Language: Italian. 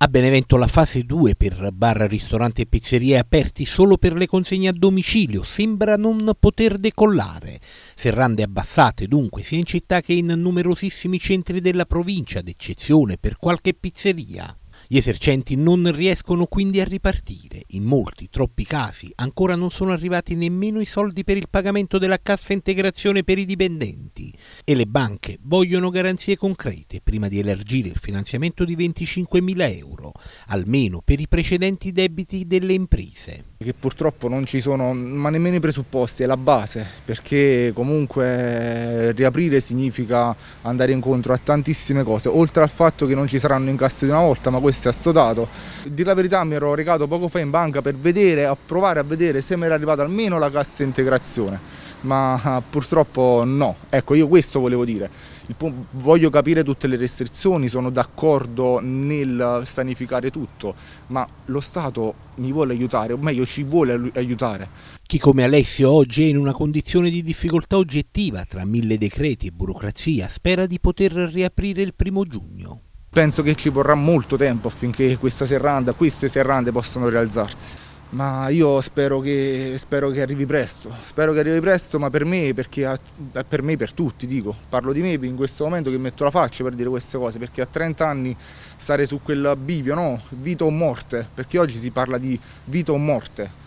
A Benevento la fase 2 per bar, ristoranti e pizzerie aperti solo per le consegne a domicilio sembra non poter decollare. Serrande abbassate dunque sia in città che in numerosissimi centri della provincia, ad eccezione per qualche pizzeria. Gli esercenti non riescono quindi a ripartire. In molti, troppi casi, ancora non sono arrivati nemmeno i soldi per il pagamento della cassa integrazione per i dipendenti e le banche vogliono garanzie concrete prima di elargire il finanziamento di 25.000 euro, almeno per i precedenti debiti delle imprese. Che purtroppo non ci sono ma nemmeno i presupposti, è la base, perché comunque riaprire significa andare incontro a tantissime cose, oltre al fatto che non ci saranno incassi di una volta, ma questo è assodato. Di la verità mi ero recato poco fa in banca per vedere, a provare a vedere se mi era arrivata almeno la cassa integrazione ma purtroppo no. Ecco, io questo volevo dire. voglio capire tutte le restrizioni, sono d'accordo nel sanificare tutto, ma lo Stato mi vuole aiutare, o meglio ci vuole aiutare. Chi come Alessio oggi è in una condizione di difficoltà oggettiva tra mille decreti e burocrazia spera di poter riaprire il primo giugno. Penso che ci vorrà molto tempo affinché questa serranda, queste serrande possano rialzarsi ma io spero che, spero che, arrivi presto, spero che arrivi presto ma per me, perché per me, per tutti dico, parlo di me in questo momento che metto la faccia per dire queste cose, perché a 30 anni stare su quel bivio, no, vita o morte, perché oggi si parla di vita o morte,